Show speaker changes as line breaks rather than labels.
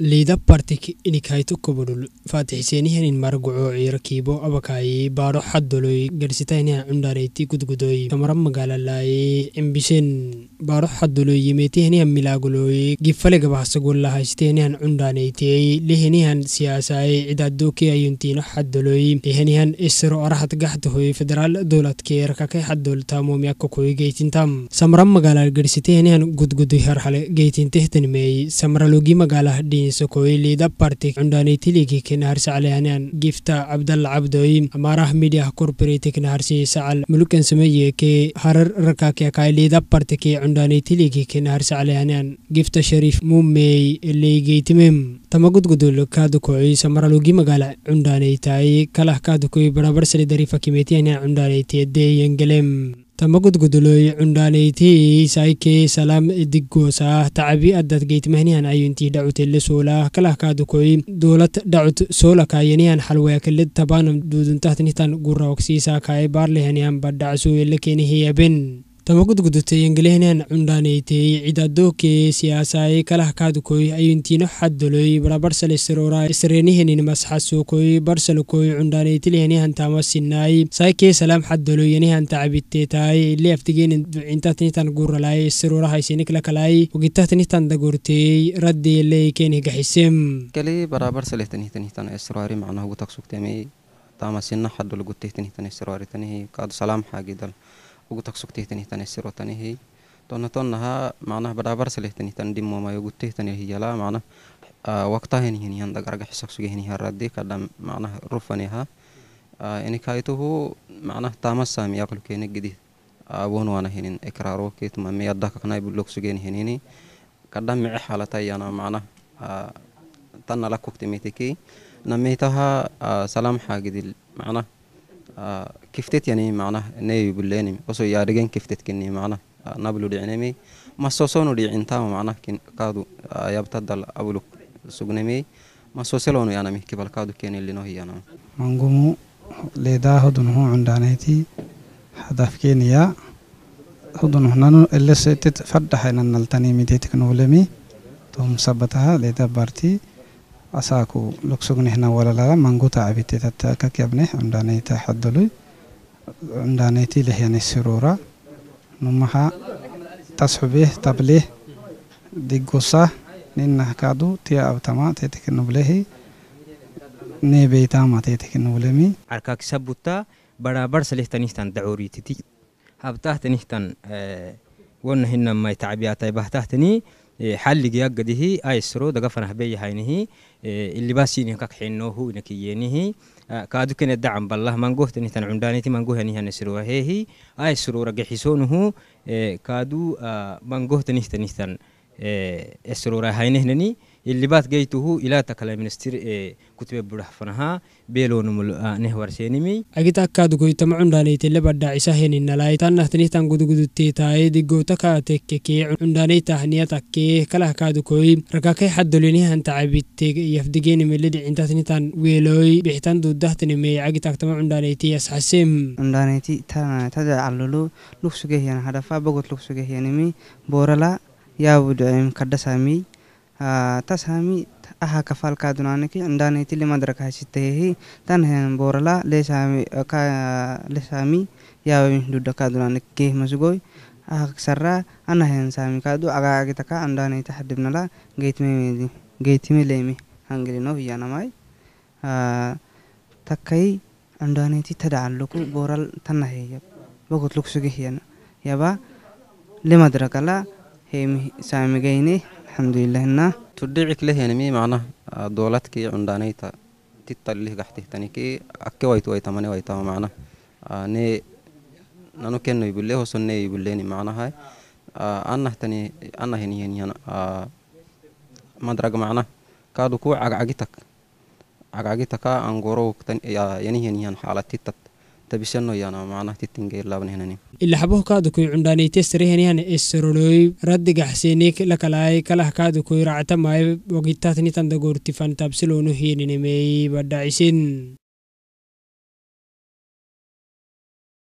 liidapartik inikayto kobodhul faatixseenihanin maragacoo ciirakiibo abakaayi baadho xaddoloy garsitayniha cundharayti gudgudoy tamara magaalalaay cimbisheen baadho xaddoloy yimeetihaniha milaagoloy gifale gabahsagolla lihinihan siyaasaay cidaadooke ayuntiino xaddoloy ihanihan isro arahat gaxdahoy federaal dowladke rakakay xaddoltaamoomyakakoy geytintam samara magaala garsitehanihan gudgudoy harhale geytintehtanimeey samaralogi magaalah dhiin sokoilida barti cundhanaytiligi kinaharsacleanan gifta cabdalla cabdoy amaarah midyah korboratik naharsi sacal mulukan sameye ke harar rakakekailida bartiki cundhanaytiligi kinaharsacleanan gifta shariif mumey leygeytimem tamagudgudul kaadukoi samaralugi magaala cundhanaytai kalah kaadukoi barabar salidarifa kimetiyanan cundhanaytiyadeyangelem tama gudgudulooy cundhaanayti saykee salaam diggoosa tacbi adad geytmahnihan ayuntii dhacutele soola kalahkaadukoy dowlad dhacut soola kaayanihan halweakele tabaanam duuduntahtinhitan guraoksiisa kaay baarlehanihan badhacsuuyele kenihiyaben tama gudgudutay engelehnan cundhaaneetay cidaadooke siyaasaay kalah kaadukoy ayuntiino xaddoloy barabarsal isroora isreenihinin masxasuukoy barsalkoy cundhaaneetilihinihan taama sinaay saakee salaam xaddoloy yanihan tacabiteetaay ile aftigenin ducintatinitan guuralaay isroorahaysiniklakalaay ogitaatinitan dagoorteey raddeeleykenihgaxisem
kali barabarsalehtanihtanihtan esroari macnahugu tagsugtemey taama sina xaddol gutehtanihtan esroaritanihi kaadu salaam xaagidal وقتك سكتي تني تني سر تني هي تونا تونا ها معنا برابر سلي تني تني دم ما يقتي تني هي لا معنا آه وقتها هني هني عندك رجع حسك سجيه هني هردي كذا معنا رفني ها آه إني كايتو هو معنا تامس سامي يقول كي نجدي أبون آه وأنا هني إكراره كي تما مي أدك كناي بلوك سجيه هني هني كذا مع حالتي أنا معنا آه تنا لك وقت ميتكي نميتها آه سلام حاجة دي معنا آه، كفتتيني معناه ني بلاني وسو يا رجن كفتتكني معناه آه، نبلو دعنمي ما سوسونو دعنتا معناه كن قادو آه، يبتدل أبلو سجنمي ما سوسلونو يعني مي كبل قادو كين اللي نهي أنا يعني
مانغومو لدا هدون هو عندانيتي هدف كينيا هدون هنانو اللي ستت فردحين أن نلتني ميديتك نولمي توم سبتها لدا بارتي asaku luksugni hna walalala manguta abitita takak yabne amdaneta haddului amdaneti lehyani sirura numaha tasxubih tablih diggusa ninah kadu tia abtama tetekinublehi ne beytama tetekinublemi
arkak sabutta barabar salihtanihtan dacurititi habtahtanihtan wonna hina mai tacbiyatai bahtahtani حلق يقده ايسرو دقا فنه بي هينه اللي باسينه كك حينوه نكيينه كادو كن الدعم بالله من قهت اني تن عمدانيتي من قهني هن سروا هي ايسرو رجع حسونه كادو من قهت نيتن نيتن اسرو راهينه نني اللي بات جيته إلى تكلم منستير كتب بره فنها بيلون مل نه ورسينمي
أجيت أكاد كوي تمعن داني تلا بدا عساهن إن لا يتان نهتني تان جود جود تيتا يدي جو تكا تككي عنداني تهنية تكي كلا كاد كوي ركاكي حد ليني هن تعبت يفدجين من لدي عند تني تان ويلوي بحتان دود دهتني مي أجيت أك تمعن داني تي يسحسم عنداني تي تان تدا عللو لوكسجه يعني هذا
فا بقول لوكسجه يعني مي بورلا يا ودعم كدسامي tasaami aha kafal kadunaniki ndanitili madrakaisitehi tanhen borala lesami ka lesami yawe dudda kadunanik keh masugoi aha sara anahen sami kadu aga agitaka ndanita hadibnala geitmemedi geitmilemi hangilino hiyanamai takkai ndaniti tadaalluku boral tanaheya bogut luksugi hiyana yaba limadrakala هيم الحمد لله هنا
تدعيك له يعني مي معناه دولتك عندانيتا تتليه قحته تانيكي أكي ويتو ويتا ماني ويتا معناه ني نانو كنو يبليه وصني يبليني معناه هاي أنا تاني أنا هني هني أنا مدرج معناه كادو كو عقعقتك عقعقتك أنقروك يعني هني هن حالتي تت tabisano yana macnaha titinga ilaabanhenani
ilaxboh kaadukoy cundhaanaite sarehenihana esarolooy raddigaxseeneek lakalaaye kalah kaadukoy ractamaaye ogitaatnitandagoortifan tabsiloonu hiininemeey badhacisen